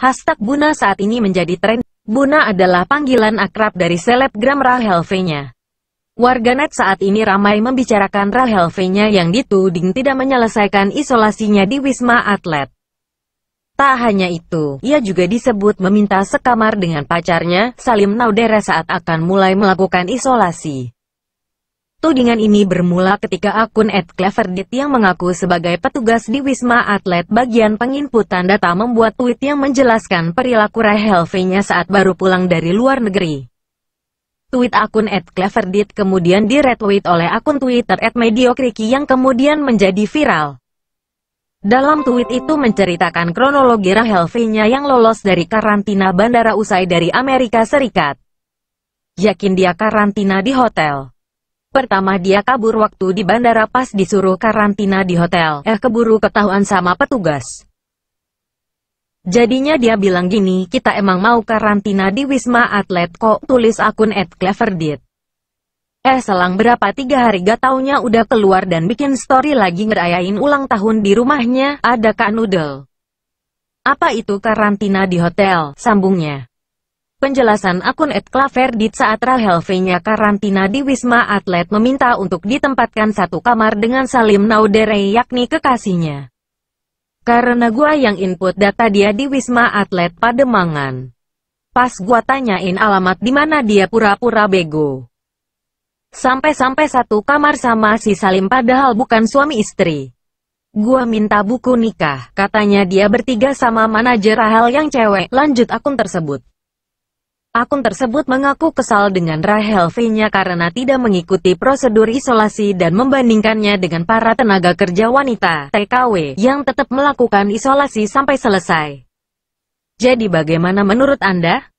Hashtag Buna saat ini menjadi tren. Buna adalah panggilan akrab dari selebgram Rahel V-nya. Warganet saat ini ramai membicarakan Rahel V-nya yang dituding tidak menyelesaikan isolasinya di Wisma Atlet. Tak hanya itu, ia juga disebut meminta sekamar dengan pacarnya, Salim Naudera saat akan mulai melakukan isolasi. Tudingan ini bermula ketika akun @cleverdit yang mengaku sebagai petugas di Wisma Atlet bagian penginputan data membuat tweet yang menjelaskan perilaku Rahel V-nya saat baru pulang dari luar negeri. Tweet akun @cleverdit kemudian diretweet oleh akun Twitter Mediokriki yang kemudian menjadi viral. Dalam tweet itu menceritakan kronologi Rahel V-nya yang lolos dari karantina bandara usai dari Amerika Serikat. Yakin dia karantina di hotel. Pertama dia kabur waktu di bandara pas disuruh karantina di hotel. Eh keburu ketahuan sama petugas. Jadinya dia bilang gini, kita emang mau karantina di Wisma Atlet kok, tulis akun at Cleverdit. Eh selang berapa tiga hari gak taunya udah keluar dan bikin story lagi ngerayain ulang tahun di rumahnya, ada Kak Noodle. Apa itu karantina di hotel, sambungnya. Penjelasan akun di saat Rahel v karantina di Wisma Atlet meminta untuk ditempatkan satu kamar dengan Salim Naudere yakni kekasihnya. Karena gua yang input data dia di Wisma Atlet Pademangan. Pas gua tanyain alamat di mana dia pura-pura bego. Sampai-sampai satu kamar sama si Salim padahal bukan suami istri. Gua minta buku nikah, katanya dia bertiga sama manajer Rahel yang cewek, lanjut akun tersebut. Akun tersebut mengaku kesal dengan Rahel V-nya karena tidak mengikuti prosedur isolasi dan membandingkannya dengan para tenaga kerja wanita TKW yang tetap melakukan isolasi sampai selesai. Jadi bagaimana menurut Anda?